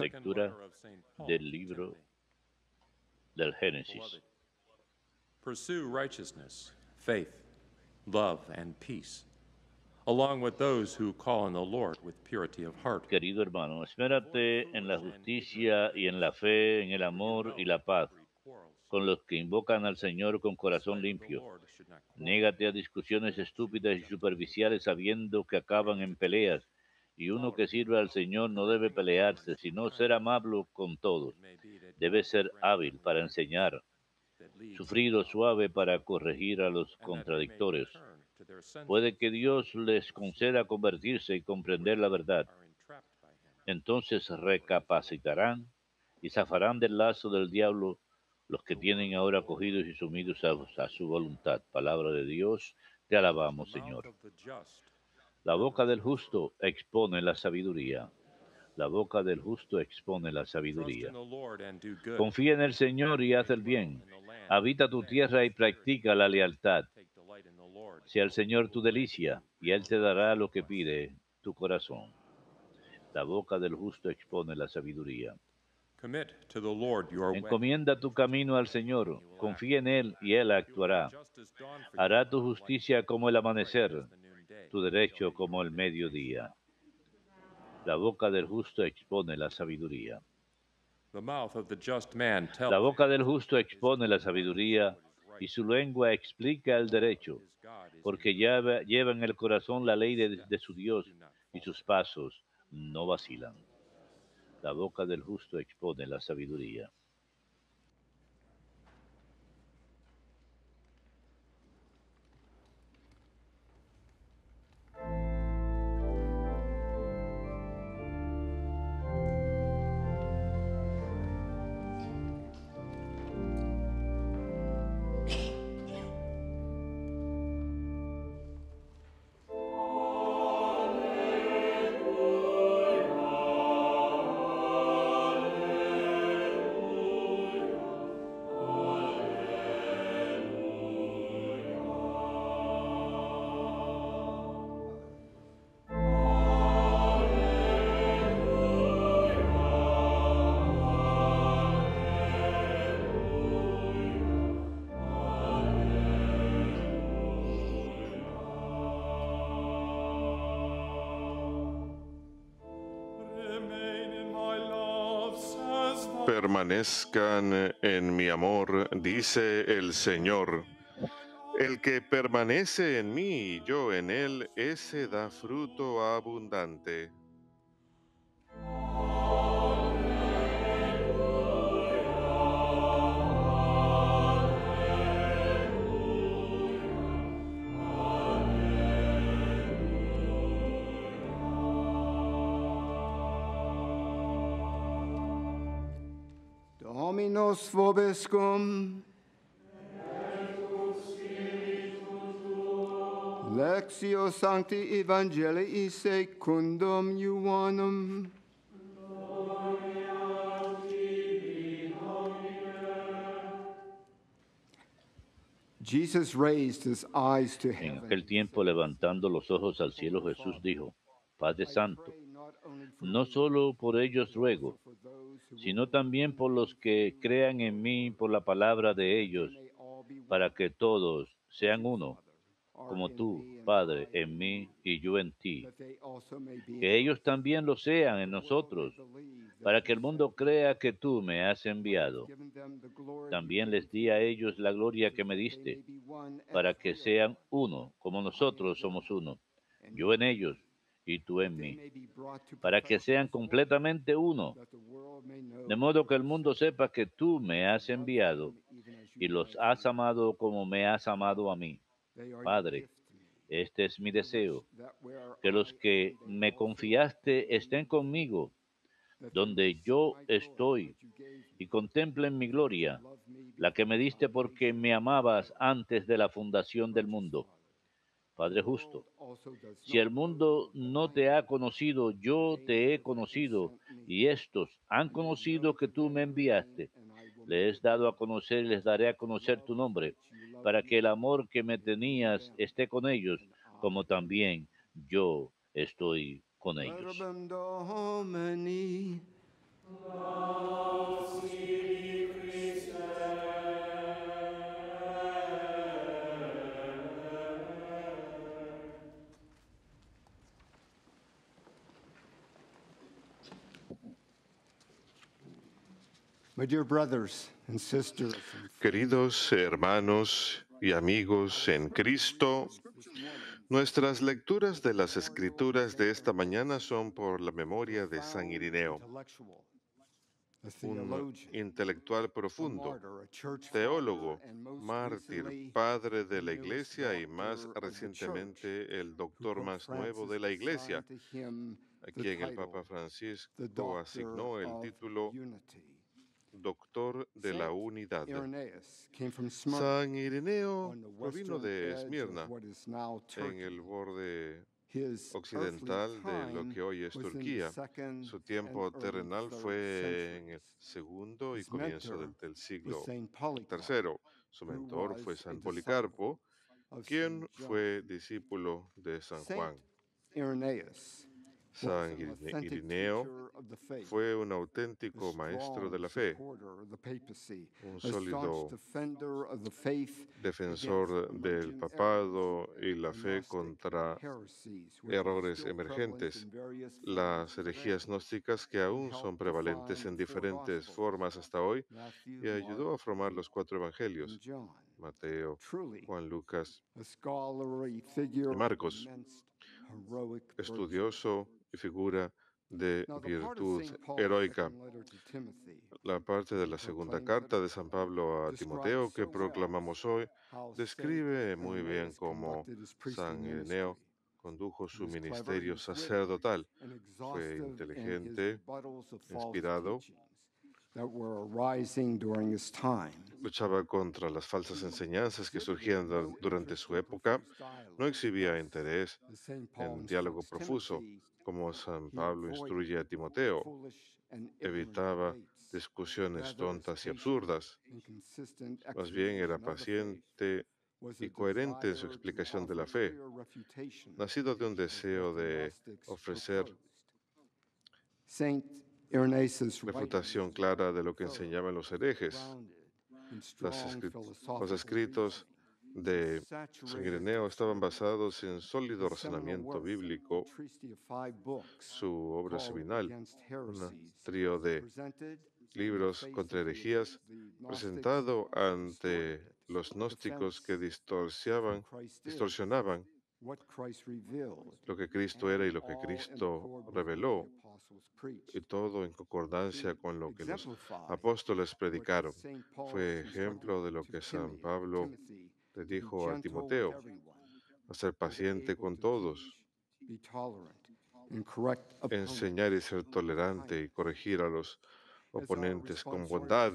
Lectura del libro del Génesis. Pursue righteousness, faith, love, and peace, along with those who call on the Lord with purity of heart. Querido hermano, espérate en la justicia y en la fe, en el amor y la paz, con los que invocan al Señor con corazón limpio. Négate a discusiones estúpidas y superficiales sabiendo que acaban en peleas y uno que sirve al Señor no debe pelearse, sino ser amable con todos. Debe ser hábil para enseñar, sufrido suave para corregir a los contradictores. Puede que Dios les conceda convertirse y comprender la verdad. Entonces recapacitarán y zafarán del lazo del diablo los que tienen ahora cogidos y sumidos a su voluntad. Palabra de Dios, te alabamos, Señor. La boca del justo expone la sabiduría. La boca del justo expone la sabiduría. Confía en el Señor y haz el bien. Habita tu tierra y practica la lealtad. Sea el Señor tu delicia, y Él te dará lo que pide tu corazón. La boca del justo expone la sabiduría. Encomienda tu camino al Señor, confía en Él y Él actuará. Hará tu justicia como el amanecer tu derecho como el mediodía. La boca del justo expone la sabiduría. La boca del justo expone la sabiduría y su lengua explica el derecho, porque lleva, lleva en el corazón la ley de, de su Dios y sus pasos no vacilan. La boca del justo expone la sabiduría. Permanezcan en mi amor, dice el Señor. El que permanece en mí y yo en él, ese da fruto abundante. Dominus vobiscum. Lectio Sancti Evangelii secundum Ioannem. En aquel tiempo, levantando los ojos al cielo, Jesús dijo, Padre Santo, no solo por ellos ruego, sino también por los que crean en mí por la palabra de ellos, para que todos sean uno, como tú, Padre, en mí y yo en ti. Que ellos también lo sean en nosotros, para que el mundo crea que tú me has enviado. También les di a ellos la gloria que me diste, para que sean uno, como nosotros somos uno, yo en ellos y tú en mí, para que sean completamente uno, de modo que el mundo sepa que tú me has enviado y los has amado como me has amado a mí. Padre, este es mi deseo, que los que me confiaste estén conmigo, donde yo estoy, y contemplen mi gloria, la que me diste porque me amabas antes de la fundación del mundo. Padre justo, si el mundo no te ha conocido, yo te he conocido, y estos han conocido que tú me enviaste. Les he dado a conocer y les daré a conocer tu nombre, para que el amor que me tenías esté con ellos, como también yo estoy con ellos. Queridos hermanos y amigos en Cristo, nuestras lecturas de las escrituras de esta mañana son por la memoria de San Irineo, un intelectual profundo, teólogo, mártir, padre de la iglesia y más recientemente el doctor más nuevo de la iglesia, a quien el Papa Francisco asignó el título doctor de la unidad. San Ireneo provino de Esmirna, en el borde occidental de lo que hoy es Turquía. Su tiempo terrenal fue en el segundo y comienzo del, siglo III. Su mentor fue San Policarpo, quien fue discípulo de San Juan. San Irineo fue un auténtico maestro de la fe, un sólido defensor del papado y la fe contra errores emergentes, las herejías gnósticas que aún son prevalentes en diferentes formas hasta hoy, y ayudó a formar los cuatro evangelios. Mateo, Juan Lucas y Marcos, estudioso figura de virtud heroica. La parte de la segunda carta de San Pablo a Timoteo que proclamamos hoy describe muy bien cómo San Ireneo condujo su ministerio sacerdotal. Fue inteligente, inspirado Luchaba contra las falsas enseñanzas que surgían durante su época. No exhibía interés en diálogo profuso, como San Pablo instruye a Timoteo. Evitaba discusiones tontas y absurdas. Más bien era paciente y coherente en su explicación de la fe, nacido de un deseo de ofrecer refutación clara de lo que enseñaban los herejes. los escritos de San Ireneo estaban basados en sólido razonamiento bíblico. Su obra seminal, un trío de libros contra herejías, presentado ante los gnósticos que distorsionaban lo que Cristo era y lo que Cristo reveló, y todo en concordancia con lo que los apóstoles predicaron. Fue ejemplo de lo que San Pablo le dijo a Timoteo, a ser paciente con todos, enseñar y ser tolerante y corregir a los oponentes con bondad,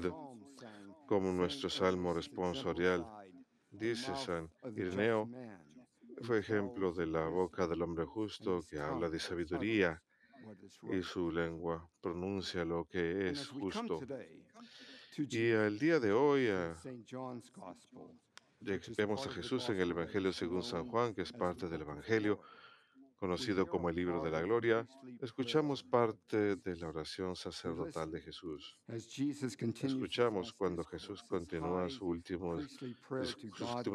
como nuestro salmo responsorial dice San Ireneo fue ejemplo de la boca del hombre justo que habla de sabiduría y su lengua pronuncia lo que es justo. Y al día de hoy ah, vemos a Jesús en el Evangelio según San Juan, que es parte del Evangelio conocido como el libro de la gloria, escuchamos parte de la oración sacerdotal de Jesús. Escuchamos cuando Jesús continúa sus últimos,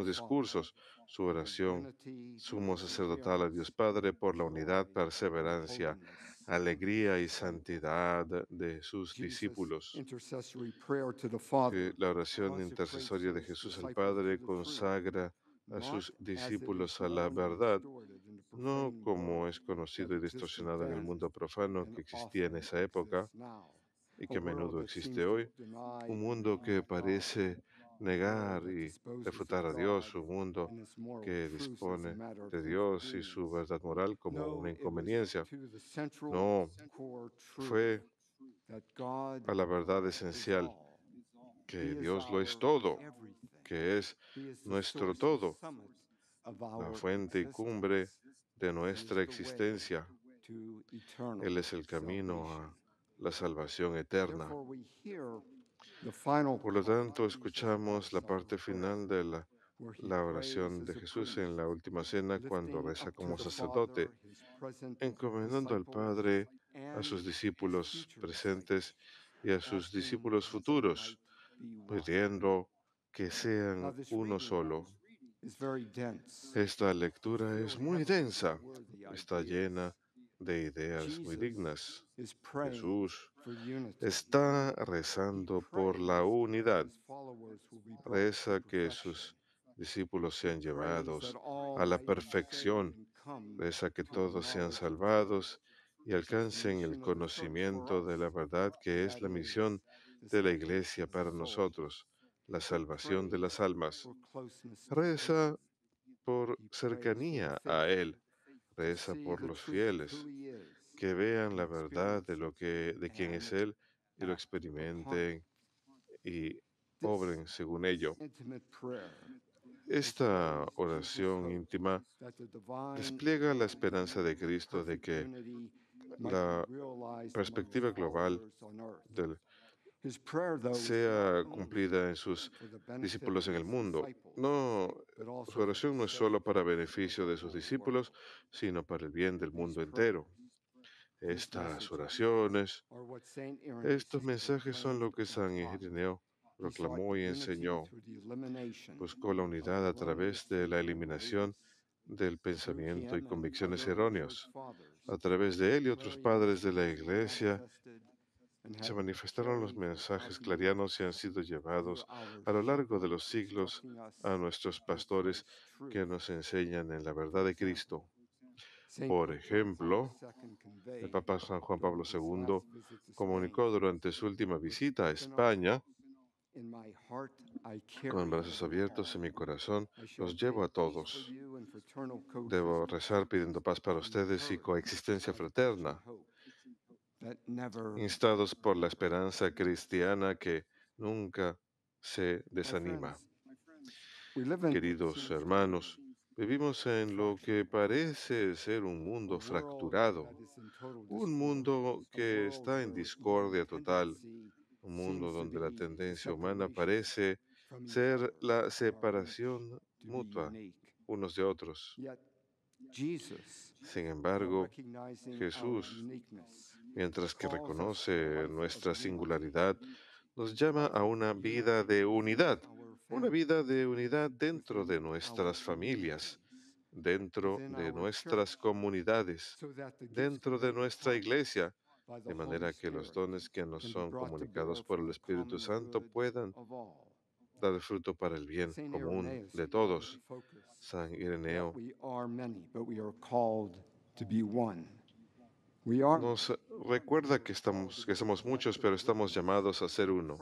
discursos, su oración sumo sacerdotal a Dios Padre por la unidad, perseverancia, alegría y santidad de sus discípulos. la oración intercesoria de Jesús al Padre consagra a sus discípulos a la verdad no uh, como es conocido y distorsionado en el mundo profano que existía en esa época y que a menudo existe hoy, un mundo que parece negar y refutar a Dios, un mundo que dispone de Dios y su verdad moral como una inconveniencia. No, fue a la verdad esencial, que Dios lo es todo, que es nuestro todo, la fuente y cumbre de nuestra existencia. Él es el camino a la salvación eterna. Por lo tanto, escuchamos la parte final de la, oración de Jesús en la última cena cuando reza como sacerdote, encomendando al Padre a sus discípulos presentes y a sus discípulos futuros, pidiendo que sean uno solo. Esta lectura es muy densa, está llena de ideas muy dignas. Jesús está rezando por la unidad. Reza que sus discípulos sean llevados a la perfección. Reza que todos sean salvados y alcancen el conocimiento de la verdad que es la misión de la Iglesia para nosotros la salvación de las almas. Reza por cercanía a Él. Reza por los fieles, que vean la verdad de, lo que, de quién es Él y lo experimenten y obren según ello. Esta oración íntima despliega la esperanza de Cristo de que la perspectiva global del sea cumplida en sus discípulos en el mundo. No, su oración no es solo para beneficio de sus discípulos, sino para el bien del mundo entero. Estas oraciones, estos mensajes son lo que San Ireneo proclamó y enseñó. Buscó la unidad a través de la eliminación del pensamiento y convicciones erróneos. A través de él y otros padres de la Iglesia se manifestaron los mensajes clarianos y han sido llevados a lo largo de los siglos a nuestros pastores que nos enseñan en la verdad de Cristo. Por ejemplo, el Papa San Juan Pablo II comunicó durante su última visita a España, con brazos abiertos en mi corazón, los llevo a todos. Debo rezar pidiendo paz para ustedes y coexistencia fraterna instados por la esperanza cristiana que nunca se desanima. Queridos hermanos, vivimos en lo que parece ser un mundo fracturado, un mundo que está en discordia total, un mundo donde la tendencia humana parece ser la separación mutua unos de otros. Sin embargo, Jesús mientras que reconoce nuestra singularidad, nos llama a una vida de unidad, una vida de unidad dentro de nuestras familias, dentro de nuestras comunidades, dentro de nuestra iglesia, de manera que los dones que nos son comunicados por el Espíritu Santo puedan dar fruto para el bien común de todos. San Ireneo. Nos recuerda que, estamos, que somos muchos, pero estamos llamados a ser uno.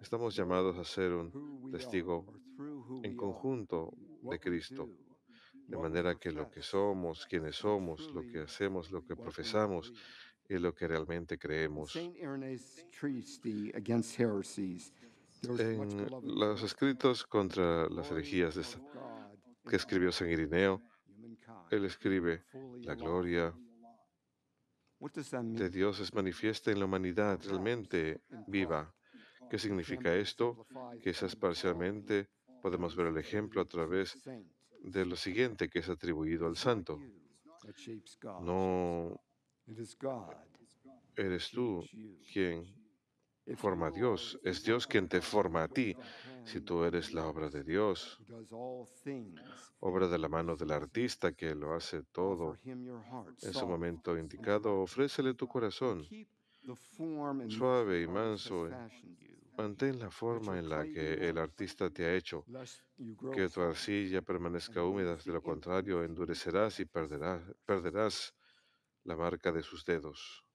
Estamos llamados a ser un testigo en conjunto de Cristo, de manera que lo que somos, quienes somos, lo que hacemos, lo que profesamos y lo que realmente creemos. En los escritos contra las herejías que escribió San Irineo, él escribe, la gloria, de Dios es manifiesta en la humanidad realmente viva. ¿Qué significa esto? Quizás parcialmente podemos ver el ejemplo a través de lo siguiente que es atribuido al santo. No eres tú quien forma a Dios. Es Dios quien te forma a ti. Si tú eres la obra de Dios, obra de la mano del artista que lo hace todo, en su momento indicado, ofrécele tu corazón suave y manso. Mantén la forma en la que el artista te ha hecho, que tu arcilla permanezca húmeda, de lo contrario endurecerás y perderás, perderás la marca de sus dedos.